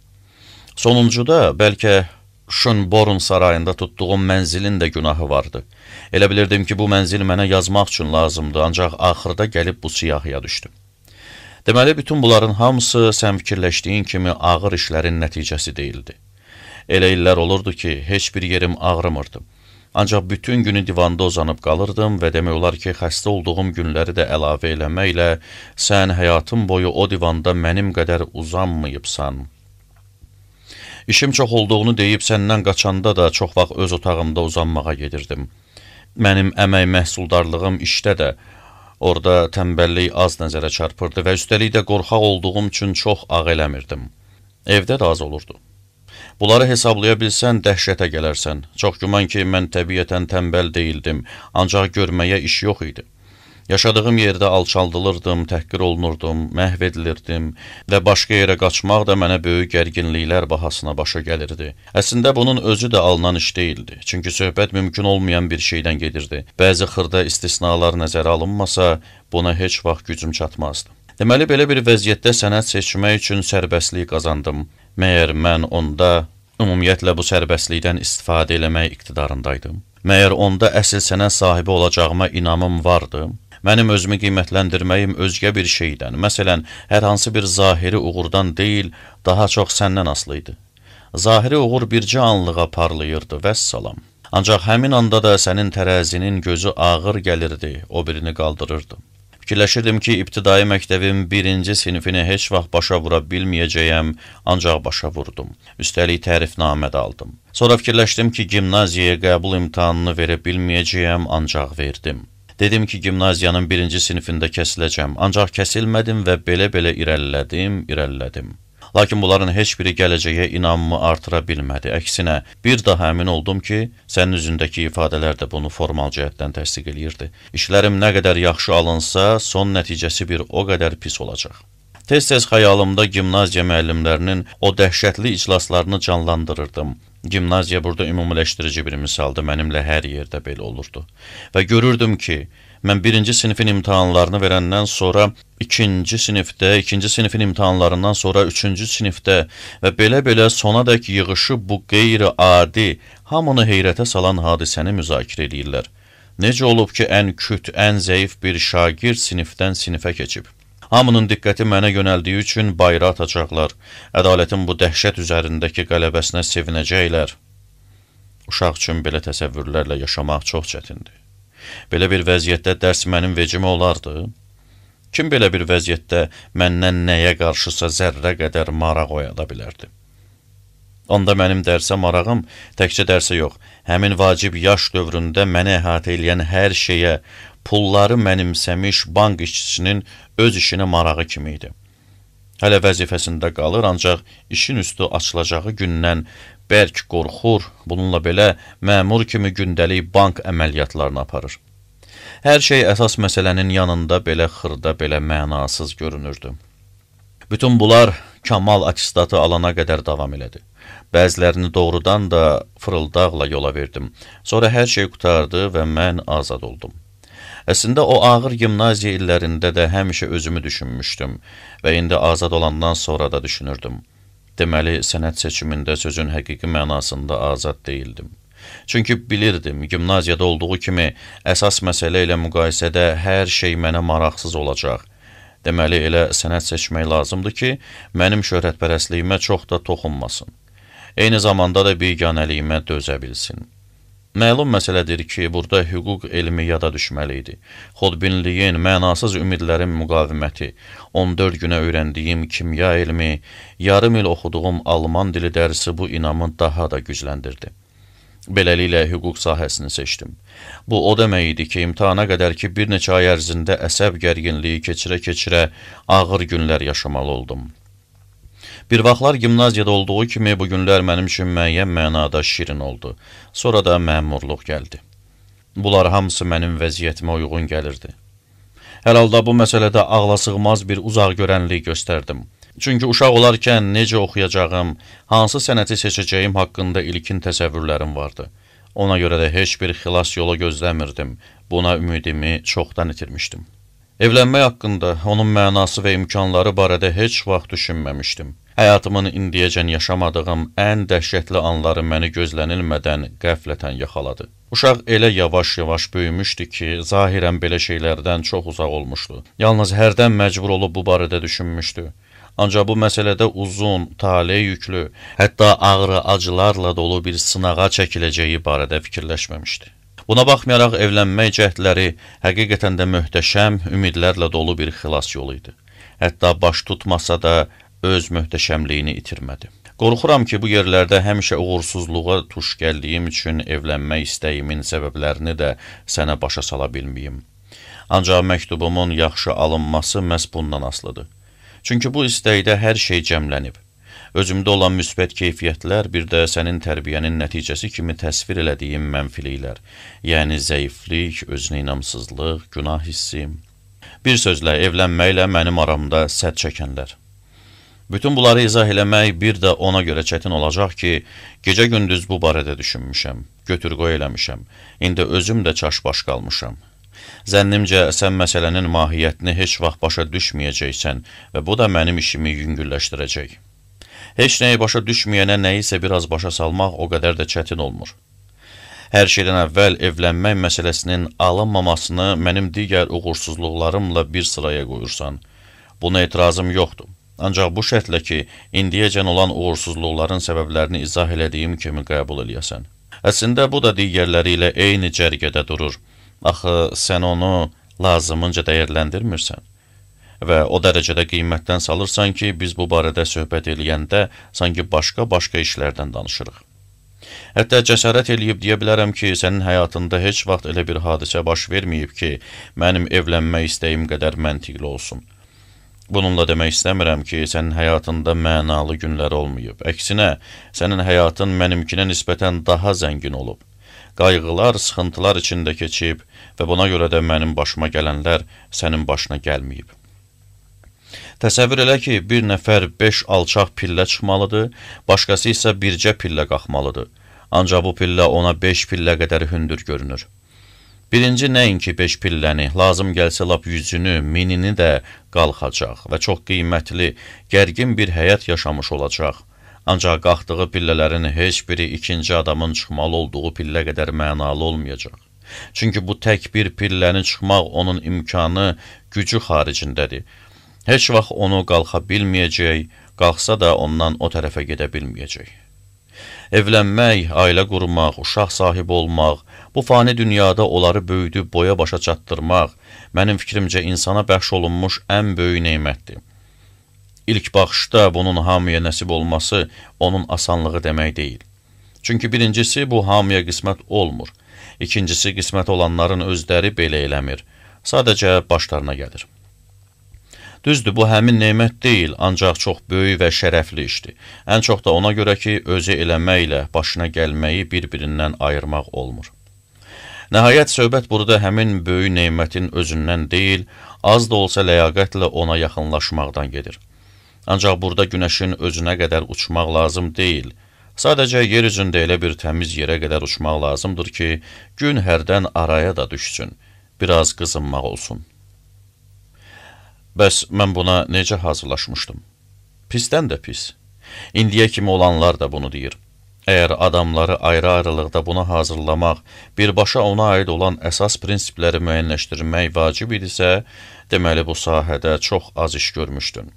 Speaker 1: Sonuncuda bəlkə Şönborn sarayında tutduğum mənzilin də günahı vardı. Elə bilirdim ki, bu mənzil mənə yazmaq üçün lazımdı, ancaq axırda gəlib bu siyahıya düşdüm. Deməli, bütün bunların hamısı sən fikirləşdiyin kimi ağır işlərin nəticəsi deyildi. Elə illər olurdu ki, heç bir yerim ağrımırdı. Ancaq bütün günü divanda uzanıb qalırdım və demək olar ki, xəstə olduğum günləri də əlavə eləməklə, sən həyatım boyu o divanda mənim qədər uzanmayıbsan. İşim çox olduğunu deyib səndən qaçanda da çox vaxt öz otağımda uzanmağa gedirdim. Mənim əmək məhsuldarlığım işdə də, orada tənbəllik az nəzərə çarpırdı və üstəlik də qorxaq olduğum üçün çox ağ eləmirdim. Evdə də az olurdu. Bunları hesablaya bilsən, dəhşətə gələrsən. Çox güman ki, mən təbiətən tənbəl deyildim, ancaq görməyə iş yox idi. Yaşadığım yerdə alçaldılırdım, təhqir olunurdum, məhv edilirdim və başqa yerə qaçmaq da mənə böyük gərginliklər bahasına başa gəlirdi. Əslində bunun özü də alınan iş deyildi, çünki söhbət mümkün olmayan bir şeydən gedirdi. Bəzi xırda istisnalar nəzərə alınmasa, buna heç vaxt gücüm çatmazdı. Deməli, belə bir vəziyyətdə sənət seçmək üçün sərbəstlik qazandım. Məyər mən onda ümumiyyətlə bu sərbəstlikdən istifadə eləmək iqtidarındaydım. Məyər onda əsl sənət sahibi olacağıma inamım vardı. Mənim özümü qiymətləndirməyim özgə bir şeydən, məsələn, hər hansı bir zahiri uğurdan deyil, daha çox səndən aslı idi. Zahiri uğur bircə anlığa parlayırdı, vəssalam. Ancaq həmin anda da sənin tərəzinin gözü ağır gəlirdi, o birini qaldırırdı. Fikirləşirdim ki, ibtidai məktəbin birinci sinifini heç vaxt başa vura bilməyəcəyəm, ancaq başa vurdum. Üstəlik tərifnamə də aldım. Sonra fikirləşdim ki, gimnaziyaya qəbul imtahanını verə bilməyəcəyəm, ancaq verdim. Dedim ki, gimnaziyanın birinci sinifində kəsiləcəm, ancaq kəsilmədim və belə-belə irəlilədim, irəlilədim. Lakin bunların heç biri gələcəyə inamımı artıra bilmədi. Əksinə, bir daha əmin oldum ki, sənin üzündəki ifadələr də bunu formal cəhətdən təsdiq eləyirdi. İşlərim nə qədər yaxşı alınsa, son nəticəsi bir o qədər pis olacaq. Tez-tez xəyalımda gimnaziya müəllimlərinin o dəhşətli iclaslarını canlandırırdım. Gimnaziya burada ümumiləşdirici bir misaldı, mənimlə hər yerdə belə olurdu. Və görürdüm ki, Mən birinci sinifin imtahanlarını verəndən sonra ikinci sinifdə, ikinci sinifin imtahanlarından sonra üçüncü sinifdə və belə-belə sonadək yığışıb bu qeyri-adi, hamını heyrətə salan hadisəni müzakirə edirlər. Necə olub ki, ən küt, ən zəif bir şagird sinifdən sinifə keçib? Hamının diqqəti mənə yönəldiyi üçün bayra atacaqlar. Ədalətin bu dəhşət üzərindəki qələbəsinə sevinəcəklər. Uşaq üçün belə təsəvvürlərlə yaşamaq çox çətindir. Belə bir vəziyyətdə dərs mənim vecimə olardı? Kim belə bir vəziyyətdə məndən nəyə qarşısa zərrə qədər maraq oyada bilərdi? Onda mənim dərsə marağım təkcə dərsə yox, həmin vacib yaş dövründə mənə əhatə eləyən hər şeyə, pulları mənimsəmiş bank işçisinin öz işinə marağı kimi idi. Hələ vəzifəsində qalır, ancaq işin üstü açılacağı gündən bərk qorxur, bununla belə məmur kimi gündəlik bank əməliyyatlarını aparır. Hər şey əsas məsələnin yanında belə xırda, belə mənasız görünürdü. Bütün bunlar kamal atistatı alana qədər davam elədi. Bəzilərini doğrudan da fırıldaqla yola verdim. Sonra hər şey qutardı və mən azad oldum. Əslində o ağır gimnaziya illərində də həmişə özümü düşünmüşdüm və indi azad olandan sonra da düşünürdüm. Deməli, sənət seçimində sözün həqiqi mənasında azad deyildim. Çünki bilirdim, gimnaziyada olduğu kimi əsas məsələ ilə müqayisədə hər şey mənə maraqsız olacaq. Deməli, elə sənət seçmək lazımdır ki, mənim şöhrətpərəsliyimə çox da toxunmasın. Eyni zamanda da biganəliyimə dözə bilsin.'' Məlum məsələdir ki, burada hüquq elmi yada düşməli idi. Xodbinliyin, mənasız ümidlərin müqaviməti, 14 günə öyrəndiyim kimya elmi, yarım il oxuduğum alman dili dərsi bu inamı daha da gücləndirdi. Beləliklə hüquq sahəsini seçdim. Bu o demək idi ki, imtahana qədər ki, bir neçə ay ərzində əsəb gərginliyi keçirə-keçirə ağır günlər yaşamalı oldum. Bir vaxtlar gimnaziyada olduğu kimi bu günlər mənim üçün müəyyən mənada şirin oldu. Sonra da məmurluq gəldi. Bunlar hamısı mənim vəziyyətimə uyğun gəlirdi. Hər halda bu məsələdə ağlasığmaz bir uzaq görənlik göstərdim. Çünki uşaq olarkən necə oxuyacağım, hansı sənəti seçəcəyim haqqında ilkin təsəvvürlərim vardı. Ona görə də heç bir xilas yola gözləmirdim. Buna ümidimi çoxdan itirmişdim. Evlənmək haqqında, onun mənası və imkanları barədə heç vaxt düşünməmişdim. Həyatımın indiyəcən yaşamadığım ən dəhşətli anları məni gözlənilmədən qəflətən yaxaladı. Uşaq elə yavaş-yavaş böyümüşdü ki, zahirən belə şeylərdən çox uzaq olmuşdu. Yalnız hərdən məcbur olub bu barədə düşünmüşdü. Ancaq bu məsələdə uzun, taley yüklü, hətta ağrı acılarla dolu bir sınağa çəkiləcəyi barədə fikirləşməmişdi. Buna baxmayaraq evlənmək cəhdləri həqiqətən də möhtəşəm ümidlərlə dolu bir xilas yolu idi hətta baş tutmasa da öz möhtəşəmliyini itirmədi. Qorxuram ki, bu yerlərdə həmişə uğursuzluğa tuş gəldiyim üçün evlənmək istəyimin səbəblərini də sənə başa sala bilməyim. Ancaq məktubumun yaxşı alınması məhz bundan aslıdır. Çünki bu istəkdə hər şey cəmlənib. Özümdə olan müsbət keyfiyyətlər, bir də sənin tərbiyənin nəticəsi kimi təsvir elədiyim mənfiliklər, yəni zəiflik, özünə inamsızlıq, günah hissi. Bir sözlə, evlənməklə mənim aramda sədd çəkənlər. Bütün bunları izah eləmək bir də ona görə çətin olacaq ki, gecə-gündüz bu barədə düşünmüşəm, götür-qoy eləmişəm, indi özüm də çaşbaş qalmışam. Zənnimcə, sən məsələnin mahiyyətini heç vaxt başa düşməyəcəksən və bu da mənim işimi yüngülləşdirəcək. Heç nəyi başa düşməyənə nəyisə biraz başa salmaq o qədər də çətin olmur. Hər şeydən əvvəl evlənmək məsələsinin alınmamasını mənim digər uğursuzluqlarımla bir sıraya qoyursan. Buna etirazım yoxdur. Ancaq bu şərtlə ki, indiyəcən olan uğursuzluqların səbəblərini izah elədiyim kimi qəbul eləyəsən. Əslində bu da digərləri ilə eyni cərgədə durur. Axı sən onu lazımınca dəyərləndirmirsən və o dərəcədə qiymətdən salırsan ki, biz bu barədə söhbət eləyəndə sanki başqa-başqa işlərdən danışırıq. Hətta cəsarət eləyib deyə bilərəm ki, sənin həyatında heç vaxt elə bir hadisə baş verməyib ki, mənim evlənmək istəyim qədər məntiqli olsun.'' Bununla demək istəmirəm ki, sənin həyatında mənalı günlər olmayıb. Əksinə, sənin həyatın mənimkinə nisbətən daha zəngin olub. Qayğılar, sıxıntılar içində keçib və buna görə də mənim başıma gələnlər sənin başına gəlməyib. Təsəvvür elə ki, bir nəfər 5 alçaq pillə çıxmalıdır, başqası isə bircə pillə qalxmalıdır. Ancaq bu pillə ona 5 pillə qədər hündür görünür. Birinci nəinki 5 pilləni, lazım gəlsə lap yüzünü, minini də qalxacaq və çox qiymətli, gərgin bir həyat yaşamış olacaq. Ancaq qalxdığı pillələrin heç biri ikinci adamın çıxmalı olduğu pillə qədər mənalı olmayacaq. Çünki bu tək bir pilləni çıxmaq onun imkanı, gücü xaricindədir. Heç vaxt onu qalxa bilməyəcək, qalxsa da ondan o tərəfə gedə bilməyəcək. Evlənmək, ailə qurmaq, uşaq sahibi olmaq, Bu fani dünyada onları böyüdüb boya başa çatdırmaq, mənim fikrimcə insana bəxş olunmuş ən böyük neymətdir. İlk baxışda bunun hamıya nəsib olması onun asanlığı demək deyil. Çünki birincisi bu hamıya qismət olmur. İkincisi qismət olanların özləri belə eləmir. Sadəcə başlarına gəlir. Düzdür, bu həmin nemət deyil, ancaq çox böyük və şərəfli işdir. Ən çox da ona görə ki, özü eləməklə başına gəlməyi bir-birindən ayırmaq olmur. Nəhayət söhbət burada həmin böyük neymətin özündən deyil, az da olsa ləyaqətlə ona yaxınlaşmaqdan gedir. Ancaq burada günəşin özünə qədər uçmaq lazım deyil. Sadəcə yer üzündə elə bir təmiz yerə qədər uçmaq lazımdır ki, gün hərdən araya da düşsün, biraz qızınmaq olsun. Bəs mən buna necə hazırlaşmışdım? Pisdən də pis. İndiyə kimi olanlar da bunu deyir. Əgər adamları ayrı-ayrılıqda buna hazırlamaq, birbaşa ona aid olan əsas prinsipləri müəyyənləşdirmək vacib idisə, deməli bu sahədə çox az iş görmüşdün.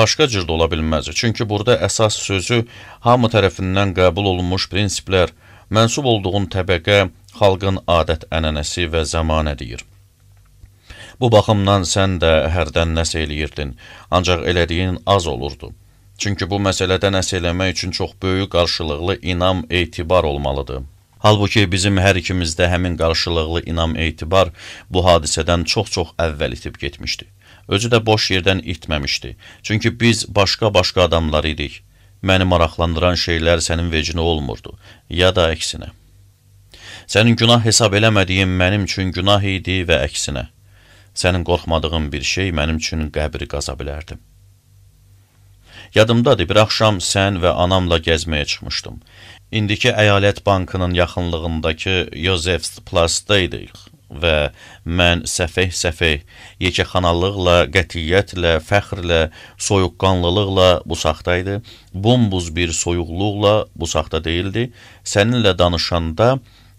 Speaker 1: Başqa cür də ola bilməz, çünki burada əsas sözü hamı tərəfindən qəbul olunmuş prinsiplər, mənsub olduğun təbəqə, xalqın adət-ənənəsi və zəmanə deyir. Bu baxımdan sən də hərdən nəsə eləyirdin, ancaq elədiyin az olurdu. Çünki bu məsələdə nəsə eləmək üçün çox böyük qarşılıqlı inam etibar olmalıdır. Halbuki bizim hər ikimizdə həmin qarşılıqlı inam etibar bu hadisədən çox-çox əvvəl itib getmişdi. Özü də boş yerdən itməmişdi. Çünki biz başqa-başqa adamlar idik. Məni maraqlandıran şeylər sənin vecinə olmurdu, ya da əksinə. Sənin günah hesab eləmədiyin mənim üçün günah idi və əksinə. Sənin qorxmadığın bir şey mənim üçün qəbri qaza bilərdim. Yadımdadır, bir axşam sən və anamla gəzməyə çıxmışdım. İndiki Əyalət Bankının yaxınlığındakı Yozefplasda idik və mən səfeh-səfeh, yekəxanalıqla, qətiyyətlə, fəxrlə, soyuqqanlılıqla bu saxtaydı, bombuz bir soyuqluqla bu saxta deyildi. Səninlə danışanda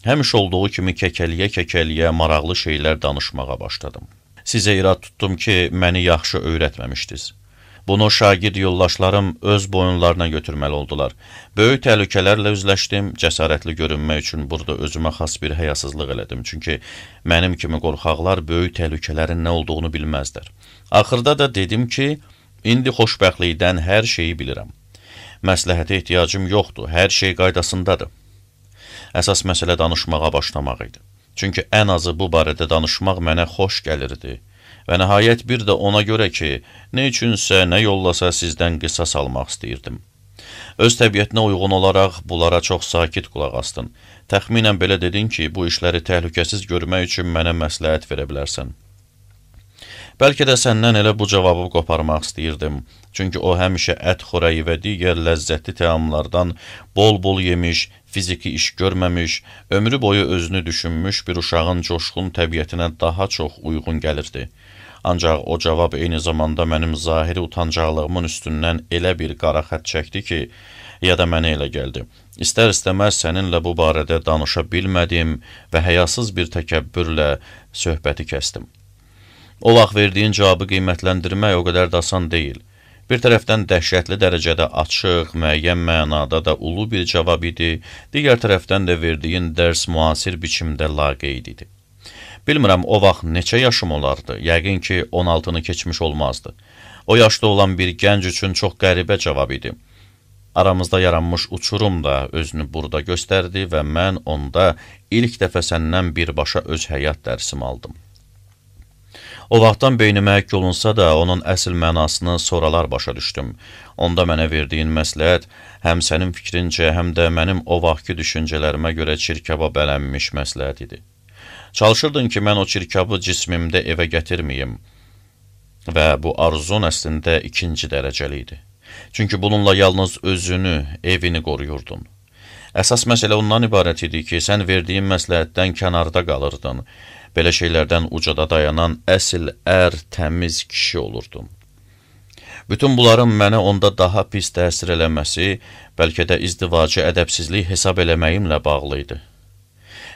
Speaker 1: həmişə olduğu kimi kəkəliyə-kəkəliyə maraqlı şeylər danışmağa başladım. Sizə irad tutdum ki, məni yaxşı öyrətməmişdiniz. Bunu şagird yollaşlarım öz boyunlarına götürməli oldular. Böyük təhlükələrlə üzləşdim, cəsarətli görünmək üçün burada özümə xas bir həyasızlıq elədim. Çünki mənim kimi qorxaqlar böyük təhlükələrin nə olduğunu bilməzdər. Axırda da dedim ki, indi xoşbəxtlikdən hər şeyi bilirəm. Məsləhətə ehtiyacım yoxdur, hər şey qaydasındadır. Əsas məsələ danışmağa başlamaq idi. Çünki ən azı bu barədə danışmaq mənə xoş gəlirdi. Və nəhayət bir də ona görə ki, nə üçünsə, nə yollasa sizdən qisas almaq istəyirdim. Öz təbiətinə uyğun olaraq bunlara çox sakit qulaq astın. Təxminən belə dedin ki, bu işləri təhlükəsiz görmək üçün mənə məsləhət verə bilərsən. Bəlkə də səndən elə bu cavabı qoparmaq istəyirdim. Çünki o həmişə ət xorəyi və digər ləzzətli təamlardan bol-bol yemiş, fiziki iş görməmiş, ömrü boyu özünü düşünmüş bir uşağın coşqun təbiətinə daha çox uyğun gəlirdi. Ancaq o cavab eyni zamanda mənim zahiri utancaqlığımın üstündən elə bir qara xət çəkdi ki, ya da mənə elə gəldi. İstər-istəməz səninlə bu barədə danışa bilmədim və həyasız bir təkəbbürlə söhbəti kəsdim. O vaxt verdiyin cavabı qiymətləndirmək o qədər də asan deyil. Bir tərəfdən dəhşətli dərəcədə açıq, müəyyən mənada da ulu bir cavab idi, digər tərəfdən də verdiyin dərs müasir biçimdə laqeyd idi. Bilmirəm o vaxt neçə yaşım olardı, yəqin ki 16-nı keçmiş olmazdı. O yaşda olan bir gənc üçün çox qəribə cavab idi. Aramızda yaranmış uçurum da özünü burada göstərdi və mən onda ilk dəfə səndən birbaşa öz həyat dərsimi aldım. O vaxtdan beynimə həkk olunsa da, onun əsl mənasını sonralar başa düşdüm. Onda mənə verdiyin məsləhət həm sənin fikrincə, həm də mənim o vaxtki düşüncələrimə görə çirkəba bələnmiş məsləhət idi. Çalışırdın ki, mən o çirkabı cismimdə evə gətirməyim. Və bu arzun əslində ikinci dərəcəli idi. Çünki bununla yalnız özünü, evini qoruyurdun. Əsas məsələ ondan ibarət idi ki, sən verdiyin məsləhətdən kənarda qalırdın. Belə şeylərdən ucada dayanan əsil ər, təmiz kişi olurdun. Bütün bunların mənə onda daha pis təsir eləməsi, bəlkə də izdivacı ədəbsizlik hesab eləməyimlə bağlı idi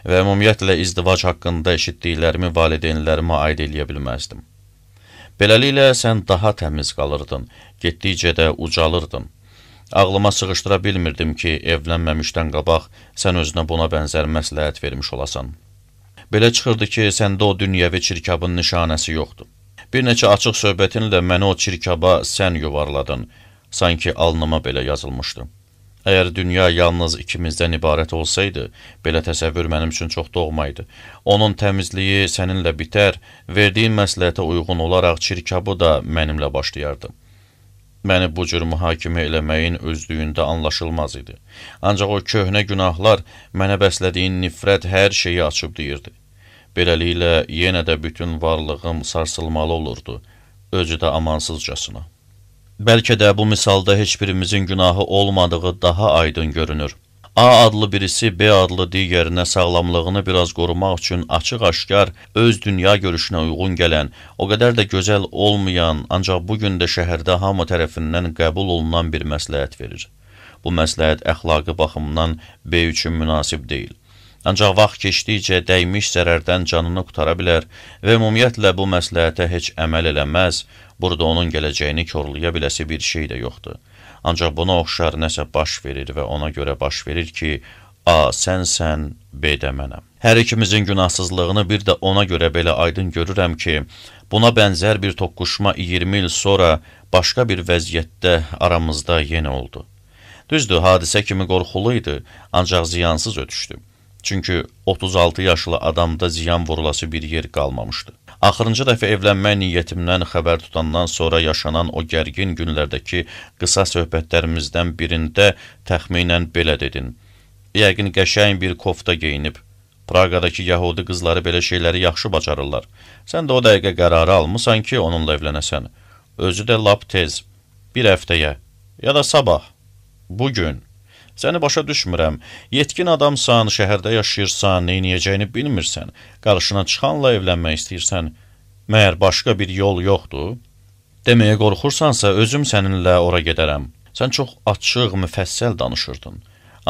Speaker 1: və ümumiyyətlə izdivac haqqında eşitdiklərimi valideynlərimə aid eləyə bilməzdim. Beləliklə, sən daha təmiz qalırdın, getdikcə də ucalırdın. Ağlıma sığışdıra bilmirdim ki, evlənməmişdən qabaq sən özünə buna bənzər məsləhət vermiş olasan. Belə çıxırdı ki, səndə o dünyəvi çirkabın nişanəsi yoxdur. Bir neçə açıq söhbətinlə məni o çirkaba sən yuvarladın, sanki alnıma belə yazılmışdı. Əgər dünya yalnız ikimizdən ibarət olsaydı, belə təsəvvür mənim üçün çox doğmaydı. Onun təmizliyi səninlə bitər, verdiyin məsləhətə uyğun olaraq çirkabı da mənimlə başlayardı. Məni bu cür mühakimə eləməyin özlüyündə anlaşılmaz idi. Ancaq o köhnə günahlar mənə bəslədiyin nifrət hər şeyi açıb deyirdi. Beləliklə, yenə də bütün varlığım sarsılmalı olurdu, özü də amansızcasına.'' Bəlkə də bu misalda heç birimizin günahı olmadığı daha aydın görünür. A adlı birisi B adlı digərinə sağlamlığını biraz qorumaq üçün açıq-aşkar öz dünya görüşünə uyğun gələn, o qədər də gözəl olmayan, ancaq bu gün də şəhərdə hamı tərəfindən qəbul olunan bir məsləhət verir. Bu məsləhət əxlaqi baxımdan B üçün münasib deyil. Ancaq vaxt keçdikcə dəymiş zərərdən canını qutara bilər və ümumiyyətlə bu məsləhətə heç əməl eləməz, burada onun gələcəyini körlüyə biləsi bir şey də yoxdur. Ancaq buna oxşar nəsə baş verir və ona görə baş verir ki, A, sənsən, B də mənəm. Hər ikimizin günahsızlığını bir də ona görə belə aydın görürəm ki, buna bənzər bir toqquşma 20 il sonra başqa bir vəziyyətdə aramızda yenə oldu. Düzdür, hadisə kimi qorxulu idi, ancaq ziyansız ötüşdü. Çünki 36 yaşlı adamda ziyan vurulası bir yer qalmamışdı. Axırıncı dəfə evlənmək niyyətimdən xəbər tutandan sonra yaşanan o gərgin günlərdəki qısa söhbətlərimizdən birində təxminən belə dedin. Yəqin qəşəng bir kofta geyinib. Praqadakı yəhudi qızları belə şeyləri yaxşı bacarırlar. Sən də o dəqiqə qərarı almısan ki, onunla evlənəsən. Özü də lap tez, bir həftəyə ya da sabah, bugün. Səni başa düşmürəm. Yetkin adamsan, şəhərdə yaşayırsan, nə edəcəyini bilmirsən. Qarşına çıxanla evlənmək istəyirsən. Məyər başqa bir yol yoxdur? Deməyə qorxursansa, özüm səninlə ora gedərəm. Sən çox açıq, müfəssəl danışırdın.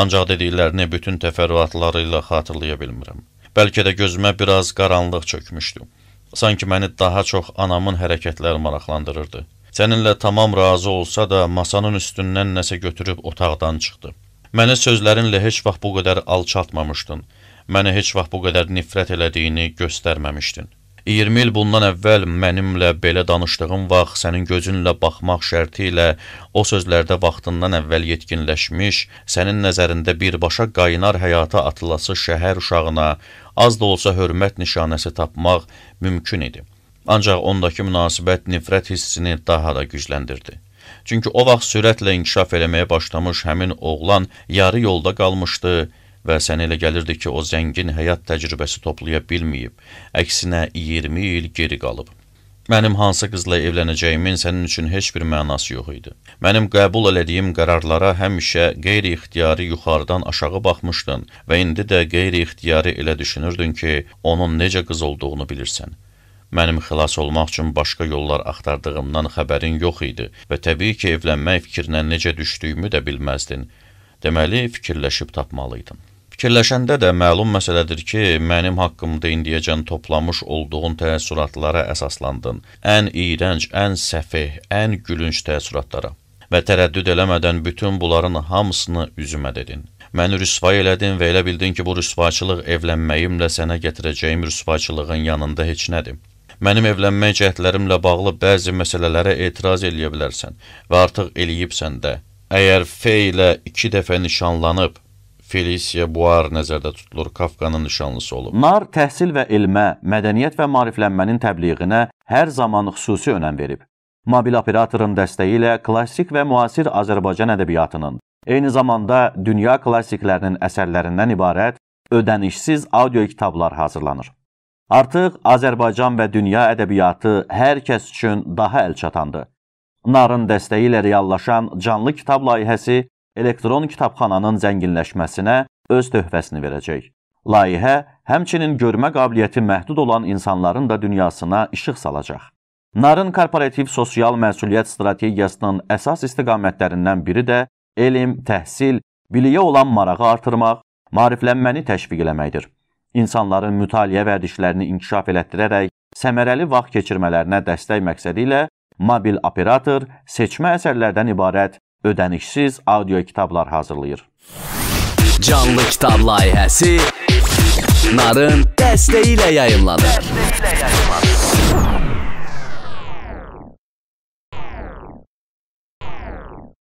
Speaker 1: Ancaq dediklərini bütün təfərrüatları ilə xatırlaya bilmirəm. Bəlkə də gözümə biraz qaranlıq çökmüşdü. Sanki məni daha çox anamın hərəkətləri maraqlandırırdı. Səninlə tamam razı olsa da masanın üstündən nəsə götürüb otaqdan çıxdı. Mənə sözlərinlə heç vaxt bu qədər alçaltmamışdın. Mənə heç vaxt bu qədər nifrət elədiyini göstərməmişdin. 20 il bundan əvvəl mənimlə belə danışdığın vaxt sənin gözünlə baxmaq şərti ilə o sözlərdə vaxtından əvvəl yetkinləşmiş, sənin nəzərində birbaşa qaynar həyata atılası şəhər uşağına az da olsa hörmət nişanəsi tapmaq mümkün idi. Ancaq ondakı münasibət nifrət hissini daha da gücləndirdi. Çünki o vaxt sürətlə inkişaf eləməyə başlamış həmin oğlan yarı yolda qalmışdı və sənə elə gəlirdi ki, o zəngin həyat təcrübəsi toplaya bilməyib, əksinə 20 il geri qalıb. Mənim hansı qızla evlənəcəyimin sənin üçün heç bir mənası yox idi. Mənim qəbul elədiyim qərarlara həmişə qeyri-ixtiyari yuxarıdan aşağı baxmışdın və indi də qeyri-ixtiyari elə düşünürdün ki, onun necə qız olduğunu bilirsən. Mənim xilas olmaq üçün başqa yollar axtardığımdan xəbərin yox idi və təbii ki, evlənmək fikrinə necə düşdüyümü də bilməzdin. Deməli, fikirləşib tapmalıydın. Fikirləşəndə də məlum məsələdir ki, mənim haqqımda indiyəcən toplamış olduğun təəssüratlara əsaslandın. Ən iyrənc, ən səfih, ən gülünc təəssüratlara. Və tərəddüd eləmədən bütün bunların hamısını üzümə dedin. Məni rüsva elədin və elə bildin ki, bu rüsvaçılıq evlənməyimlə sənə gətirəcəyim rüsvaçılığın yanında heç nədir. Mənim evlənmək cəhdlərimlə bağlı bəzi məsələlərə etiraz eləyə bilərsən və artıq eləyibsən də. Əgər F ilə iki dəfə nişanlanıb, Felicia Buar nəzərdə tutulur, Kafkanın nişanlısı olub. Nar təhsil və elmə, mədəniyyət və maariflənmənin təbliğinə hər zaman xüsusi önəm verib. Mobil operatorun dəstəyi ilə klassik və müasir Azərbaycan ədəbiyyatının, eyni zamanda dünya klassiklərinin əsərlərindən ibarət ödənişsiz audio kitablar hazırlanır. Artıq Azərbaycan və dünya ədəbiyyatı hər kəs üçün daha əlçatandır. Narın dəstəyi ilə reallaşan canlı kitab layihəsi elektron kitabxananın zənginləşməsinə öz töhfəsini verəcək. Layihə həmçinin görmə qabiliyyəti məhdud olan insanların da dünyasına işıq salacaq. Narın korporativ sosial məsuliyyət strategiyasının əsas istiqamətlərindən biri də elm, təhsil, biliyə olan marağı artırmaq, maariflənməni təşviq eləməkdir insanların mütaliə vərdişlərini inkişaf elətdirərək səmərəli vaxt keçirmələrinə dəstək məqsədi ilə mobil operator seçmə əsərlərdən ibarət ödənişsiz audio kitablar hazırlayır. Canlı kitab layihəsi Narın dəstəyi ilə yayımlanır. Dəstəyi ilə yayımlanır.